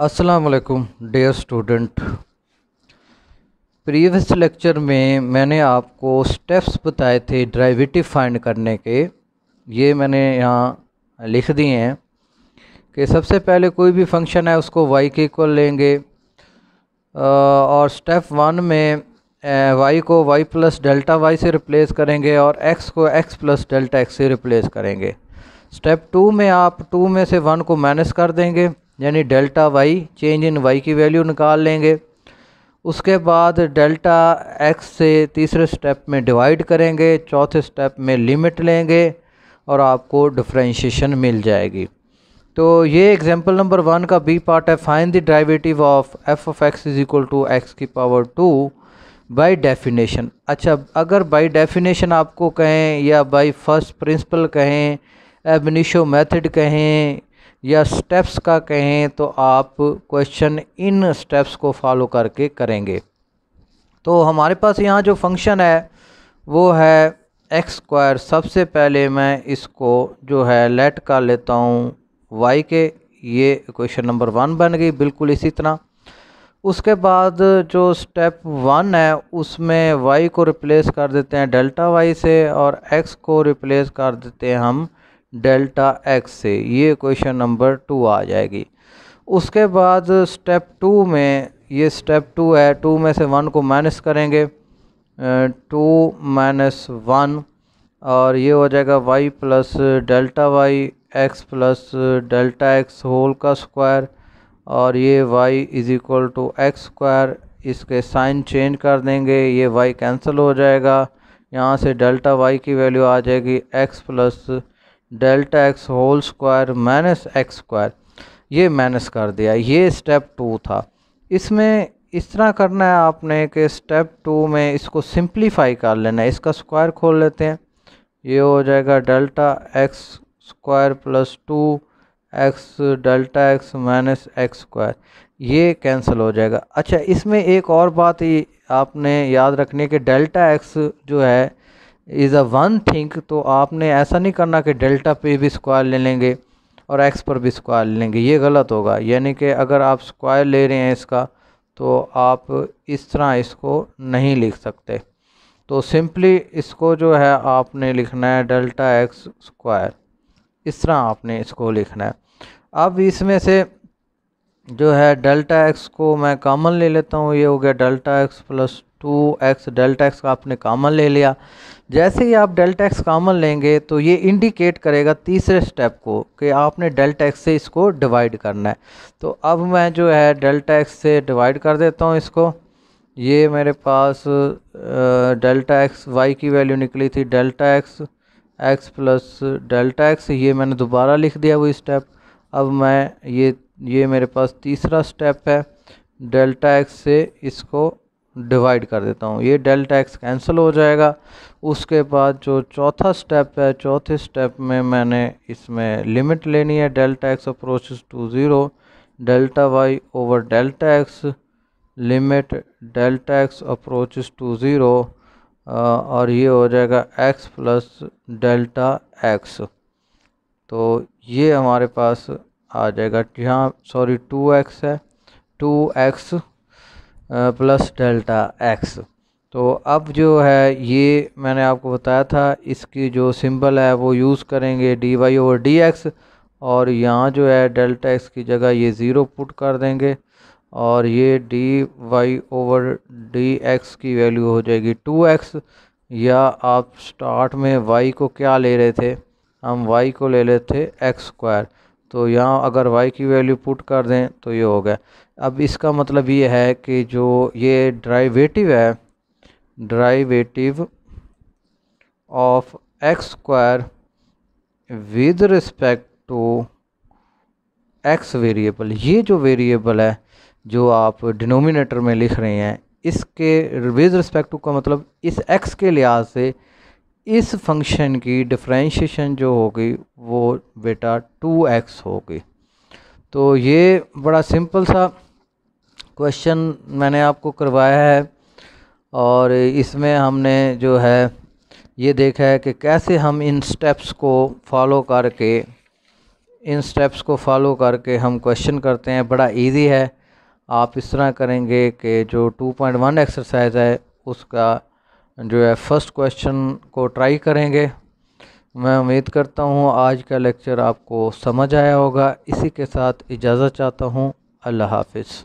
अस्सलाम dear student previous lecture में मैंने आपको स्टेप्स बताए थे डेरिवेटिव फाइंड करने के ये मैंने यहाँ लिख दिए हैं कि सबसे पहले कोई भी फंक्शन है उसको y के इक्वल लेंगे और स्टेप वन में y को y प्लस डेल्टा y से रिप्लेस करेंगे और x को x प्लस डेल्टा x से रिप्लेस करेंगे स्टेप टू में आप टू में से वन को माइनस कर देंगे यानी delta Y change in Y की वैल्यू निकाल लेंगे उसके बाद डेल्टा एक्स से तीसरे स्टेप में डिवाइड करेंगे चौथे स्टेप में लिमिट लेंगे और आपको डिफ्रेंशिएशन मिल जाएगी तो ये एग्जांपल नंबर वन का बी पार्ट है find the derivative of F of X is equal to X की पावर टू बाय डेफिनेशन अच्छा अगर बाय डेफिनेशन आपको कहें या बाय फर्स्ट प्रिंसिपल कहें एबनिशो मेथड कहें या स्टेप्स का कहें तो आप क्वेश्चन इन स्टेप्स को फॉलो करके करेंगे तो हमारे पास यहाँ जो फंक्शन है वो है एक्स स्क्वायर सबसे पहले मैं इसको जो है लेट कर लेता हूँ वाई के ये क्वेश्चन नंबर वन बन गई बिल्कुल इसी तरह उसके बाद जो स्टेप वन है उसमें वाई को रिप्लेस कर देते हैं डेल्टा वाई से और एक्स को रिप्लेस कर देते हैं हम डेल्टा एक्स से ये क्वेश्चन नंबर टू आ जाएगी उसके बाद स्टेप टू में ये स्टेप टू है टू में से वन को माइनस करेंगे टू माइनस वन और ये हो जाएगा Y plus delta Y X plus delta X whole का स्क्वायर और ये Y is equal to X square इसके साइन चेंज कर देंगे ये वाई कैंसिल हो जाएगा यहाँ से डेल्टा वाई की वैल्यू आ जाएगी X plus delta X whole square minus X square ये माइनस कर दिया ये स्टेप टू था इसमें इस तरह करना है आपने कि स्टेप टू में इसको सिंप्लीफाई कर लेना है इसका स्क्वायर खोल लेते हैं ये हो जाएगा delta X square plus two X delta X minus X square ये कैंसिल हो जाएगा अच्छा इसमें एक और बात ही आपने याद रखनी है कि डेल्टा एक्स जो है इज़ अ वन थिंक तो आपने ऐसा नहीं करना कि डेल्टा पे भी स्क्वायर ले लेंगे और एक्स पर भी स्क्वायर ले लेंगे ये गलत होगा यानी कि अगर आप स्क्वायर ले रहे हैं इसका तो आप इस तरह इसको नहीं लिख सकते तो सिंपली इसको जो है आपने लिखना है डेल्टा एक्स स्क्वायर इस तरह आपने इसको लिखना है अब इसमें से जो है डेल्टा एक्स को मैं कॉमन ले लेता हूँ ये हो गया delta X plus two X delta X का आपने कामन ले लिया जैसे ही आप डेल्टा एक्स कामन लेंगे तो ये इंडिकेट करेगा तीसरे स्टेप को कि आपने डेल्टा एक्स से इसको डिवाइड करना है तो अब मैं जो है डेल्टा एक्स से डिवाइड कर देता हूँ इसको ये मेरे पास डेल्टा एक्स वाई की वैल्यू निकली थी delta X X plus delta X ये मैंने दोबारा लिख दिया वही स्टेप अब मैं ये ये मेरे पास तीसरा स्टेप है डेल्टा एक्स से इसको डिवाइड कर देता हूँ ये डेल्टा एक्स कैंसिल हो जाएगा उसके बाद जो चौथा स्टेप है चौथे स्टेप में मैंने इसमें लिमिट लेनी है delta X approach to zero delta Y over delta X limit delta X approach to zero और ये हो जाएगा एक्स प्लस डेल्टा एक्स तो ये हमारे पास आ जाएगा यहाँ सॉरी टू एक्स है two X plus delta X तो अब जो है ये मैंने आपको बताया था इसकी जो सिंबल है वो यूज़ करेंगे D Y over D X और यहाँ जो है डेल्टा एक्स की जगह ये ज़ीरो पुट कर देंगे और ये D Y over D X की वैल्यू हो जाएगी टू एक्स या आप स्टार्ट में वाई को क्या ले रहे थे हम वाई को ले रहे थे एक्स स्क्वायर तो यहाँ अगर y की वैल्यू पुट कर दें तो ये हो गया अब इसका मतलब ये है कि जो ये ड्राइवेटिव है derivative of X square with respect to X variable ये जो वेरिएबल है जो आप डिनोमिनेटर में लिख रहे हैं इसके विद रिस्पेक्ट टू का मतलब इस एक्स के लिहाज से इस फंक्शन की डिफ्रेंशिएशन जो होगी वो बेटा टू एक्स होगी तो ये बड़ा सिंपल सा क्वेश्चन मैंने आपको करवाया है और इसमें हमने जो है ये देखा है कि कैसे हम इन स्टेप्स को फॉलो करके इन स्टेप्स को फॉलो करके हम क्वेश्चन करते हैं बड़ा इजी है आप इस तरह करेंगे कि जो 2.1 एक्सरसाइज है उसका जो है फर्स्ट क्वेश्चन को ट्राई करेंगे मैं उम्मीद करता हूँ आज का लेक्चर आपको समझ आया होगा इसी के साथ इजाज़त चाहता हूँ अल्लाह हाफिज़